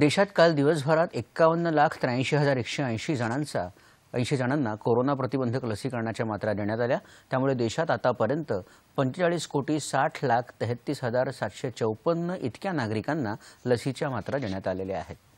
देशात काल दिवसभरात एक्कावन्न लाख त्र्याऐंशी हजार एकशे ऐंशी जणांचा ऐंशी जणांना कोरोना प्रतिबंधक लसीकरणाच्या मात्रा देण्यात आल्या त्यामुळे देशात आतापर्यंत पंचेचाळीस कोटी साठ लाख तेहतीस हजार सातशे चौपन्न इतक्या नागरिकांना लसीच्या मात्रा देण्यात आलेल्या आहेत